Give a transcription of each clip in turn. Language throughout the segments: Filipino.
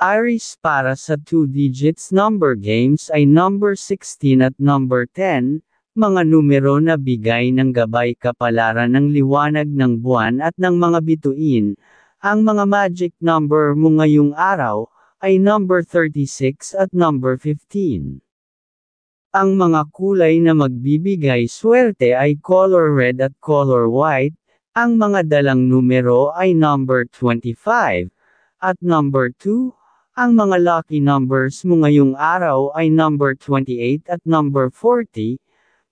Iris para sa 2 digits number games ay number 16 at number 10, mga numero na bigay ng gabay kapalaran ng liwanag ng buwan at ng mga bituin. Ang mga magic number mo ngayong araw ay number 36 at number 15. Ang mga kulay na magbibigay swerte ay color red at color white, ang mga dalang numero ay number 25, at number 2, ang mga lucky numbers mo ngayong araw ay number 28 at number 40,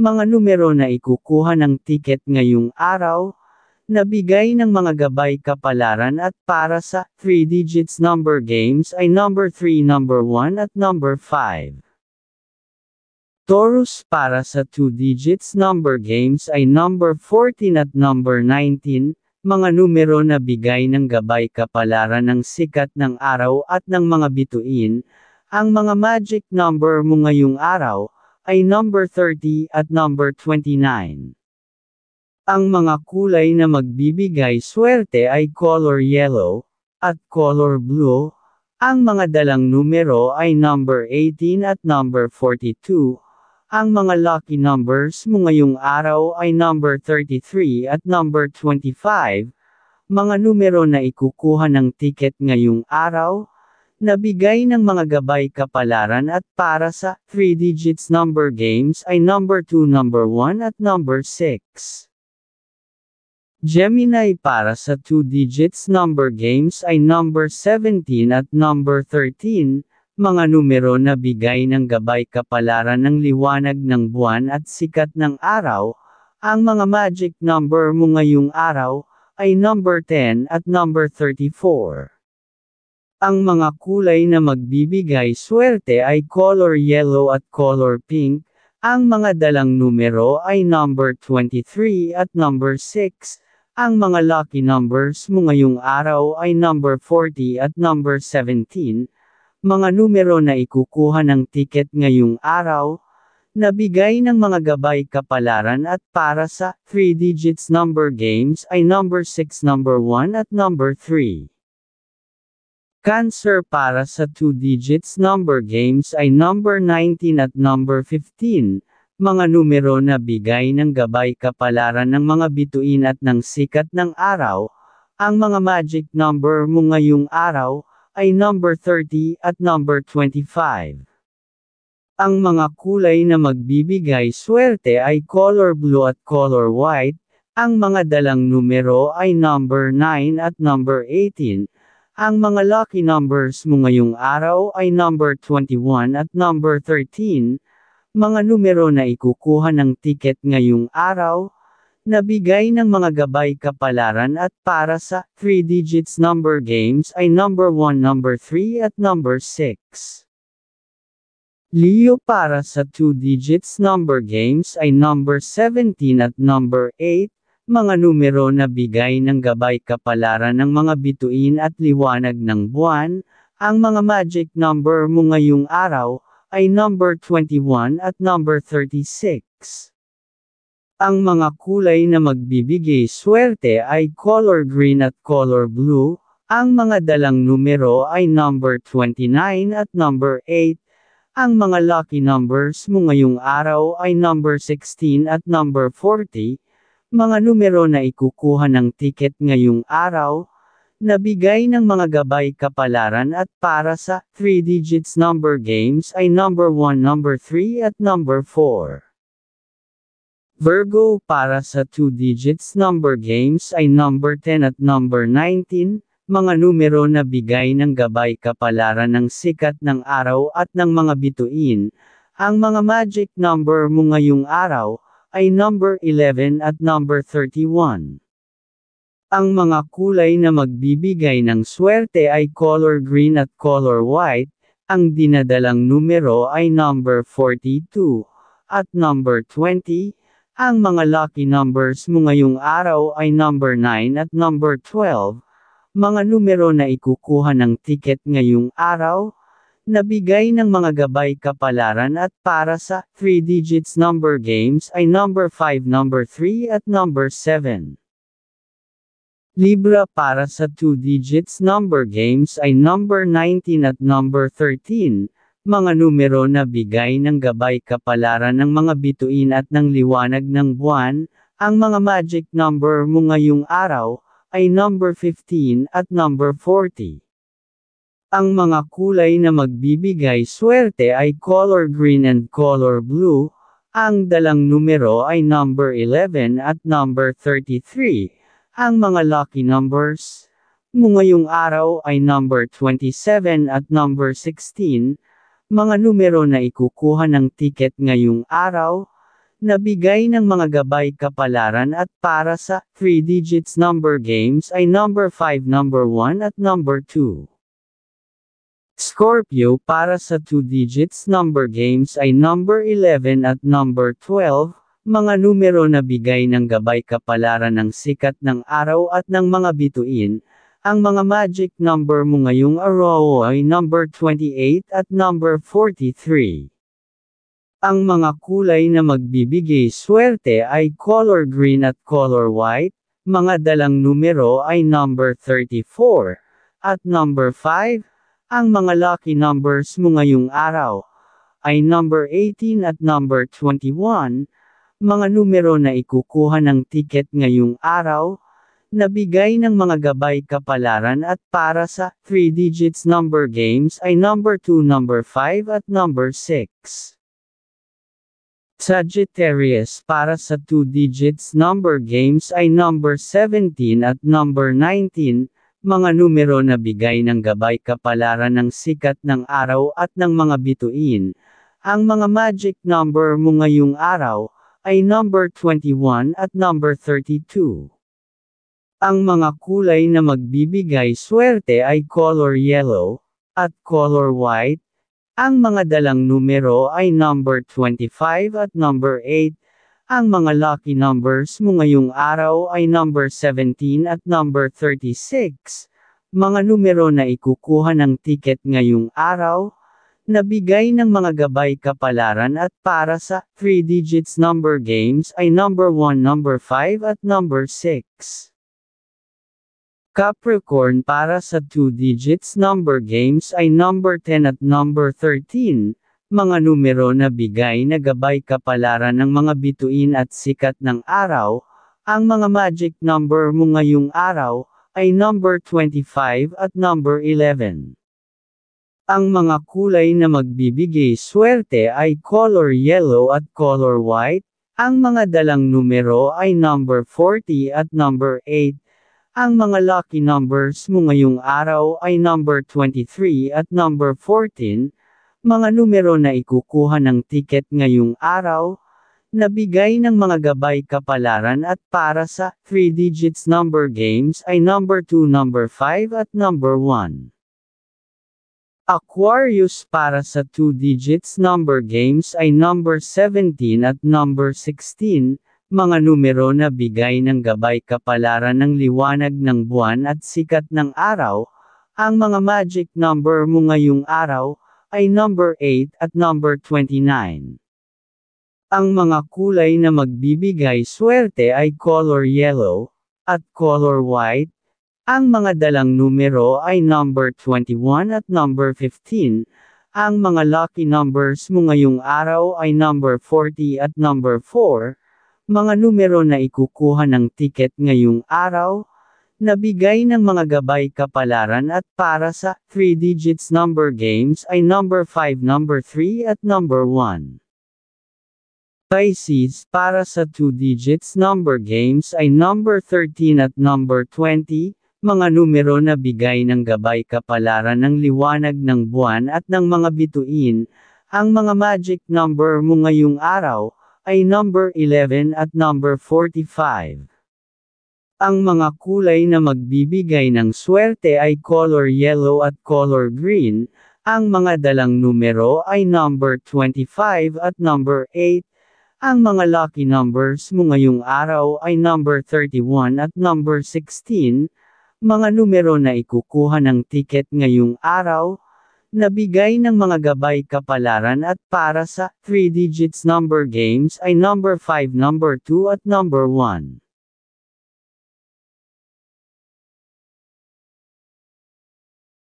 mga numero na ikukuha ng ticket ngayong araw, nabigay ng mga gabay kapalaran at para sa 3 digits number games ay number 3, number 1 at number 5. Taurus para sa 2 digits number games ay number 14 at number 19, mga numero na bigay ng gabay kapalaran ng sikat ng araw at ng mga bituin, ang mga magic number mo ngayong araw, ay number 30 at number 29. Ang mga kulay na magbibigay swerte ay color yellow, at color blue, ang mga dalang numero ay number 18 at number 42, ang mga lucky numbers mo ngayong araw ay number 33 at number 25, mga numero na ikukuha ng ticket ngayong araw, nabigay ng mga gabay kapalaran at para sa 3 digits number games ay number 2, number 1 at number 6. Gemini para sa 2 digits number games ay number 17 at number 13, mga numero na bigay ng gabay kapalaran ng liwanag ng buwan at sikat ng araw, ang mga magic number mo ngayong araw, ay number 10 at number 34. Ang mga kulay na magbibigay swerte ay color yellow at color pink, ang mga dalang numero ay number 23 at number 6, ang mga lucky numbers mo ngayong araw ay number 40 at number 17, mga numero na ikukuha ng tiket ngayong araw, nabigay ng mga gabay kapalaran at para sa 3 digits number games ay number 6, number 1 at number 3. Cancer para sa 2 digits number games ay number 19 at number 15, mga numero na bigay ng gabay kapalaran ng mga bituin at ng sikat ng araw, ang mga magic number mo ngayong araw, ay number 30 at number 25. Ang mga kulay na magbibigay swerte ay color blue at color white, ang mga dalang numero ay number 9 at number 18, ang mga lucky numbers mo ngayong araw ay number 21 at number 13, mga numero na ikukuha ng ticket ngayong araw, Nabigay ng mga gabay kapalaran at para sa 3 digits number games ay number 1, number 3 at number 6. Leo para sa 2 digits number games ay number 17 at number 8, mga numero na bigay ng gabay kapalaran ng mga bituin at liwanag ng buwan, ang mga magic number mo ngayong araw ay number 21 at number 36. Ang mga kulay na magbibigay swerte ay color green at color blue, ang mga dalang numero ay number 29 at number 8, ang mga lucky numbers mo ngayong araw ay number 16 at number 40, mga numero na ikukuha ng ticket ngayong araw, nabigay ng mga gabay kapalaran at para sa 3 digits number games ay number 1, number 3 at number 4. Virgo para sa 2 digits number games ay number 10 at number 19, mga numero na bigay ng gabay kapalaran ng sikat ng araw at ng mga bituin. Ang mga magic number mo ngayong araw ay number 11 at number 31. Ang mga kulay na magbibigay ng swerte ay color green at color white, ang dinadalang numero ay number 42 at number 20, ang mga lucky numbers mo ngayong araw ay number 9 at number 12, mga numero na ikukuha ng ticket ngayong araw, nabigay ng mga gabay kapalaran at para sa 3 digits number games ay number 5, number 3 at number 7. Libra para sa 2 digits number games ay number 19 at number 13, mga numero na bigay ng gabay kapalaran ng mga bituin at ng liwanag ng buwan, ang mga magic number mo ngayong araw, ay number 15 at number 40. Ang mga kulay na magbibigay swerte ay color green and color blue, ang dalang numero ay number 11 at number 33. Ang mga lucky numbers mo ngayong araw ay number 27 at number 16, mga numero na ikukuha ng tiket ngayong araw, nabigay ng mga gabay kapalaran at para sa 3 digits number games ay number 5, number 1 at number 2. Scorpio para sa 2 digits number games ay number 11 at number 12, mga numero na bigay ng gabay kapalaran ng sikat ng araw at ng mga bituin, ang mga magic number mo ngayong araw ay number 28 at number 43. Ang mga kulay na magbibigay swerte ay color green at color white, mga dalang numero ay number 34 at number 5. Ang mga lucky numbers mo ngayong araw ay number 18 at number 21, mga numero na ikukuha ng ticket ngayong araw Nabigay ng mga gabay kapalaran at para sa 3 digits number games ay number 2, number 5 at number 6. Sagittarius para sa 2 digits number games ay number 17 at number 19, mga numero na bigay ng gabay kapalaran ng sikat ng araw at ng mga bituin. Ang mga magic number mo ngayong araw ay number 21 at number 32. Ang mga kulay na magbibigay swerte ay color yellow, at color white. Ang mga dalang numero ay number 25 at number 8. Ang mga lucky numbers mo ngayong araw ay number 17 at number 36. Mga numero na ikukuha ng ticket ngayong araw, nabigay ng mga gabay kapalaran at para sa 3 digits number games ay number 1, number 5 at number 6. Capricorn para sa 2 digits number games ay number 10 at number 13, mga numero na bigay na gabay kapalaran ng mga bituin at sikat ng araw, ang mga magic number mo ngayong araw, ay number 25 at number 11. Ang mga kulay na magbibigay swerte ay color yellow at color white, ang mga dalang numero ay number 40 at number 8, ang mga lucky numbers mo ngayong araw ay number 23 at number 14, mga numero na ikukuha ng ticket ngayong araw, nabigay ng mga gabay kapalaran at para sa 3 digits number games ay number 2, number 5 at number 1. Aquarius para sa 2 digits number games ay number 17 at number 16, mga numero na bigay ng gabay kapalaran ng liwanag ng buwan at sikat ng araw, ang mga magic number mo ngayong araw, ay number 8 at number 29. Ang mga kulay na magbibigay swerte ay color yellow, at color white, ang mga dalang numero ay number 21 at number 15, ang mga lucky numbers mo ngayong araw ay number 40 at number 4, mga numero na ikukuha ng tiket ngayong araw, nabigay ng mga gabay kapalaran at para sa 3 digits number games ay number 5, number 3 at number 1. Pisces para sa 2 digits number games ay number 13 at number 20, mga numero na bigay ng gabay kapalaran ng liwanag ng buwan at ng mga bituin, ang mga magic number mo ngayong araw, ay number 11 at number 45. Ang mga kulay na magbibigay ng swerte ay color yellow at color green, ang mga dalang numero ay number 25 at number 8, ang mga lucky numbers mo ngayong araw ay number 31 at number 16, mga numero na ikukuha ng ticket ngayong araw, Nabigay ng mga gabay kapalaran at para sa 3 digits number games ay number 5, number 2 at number 1.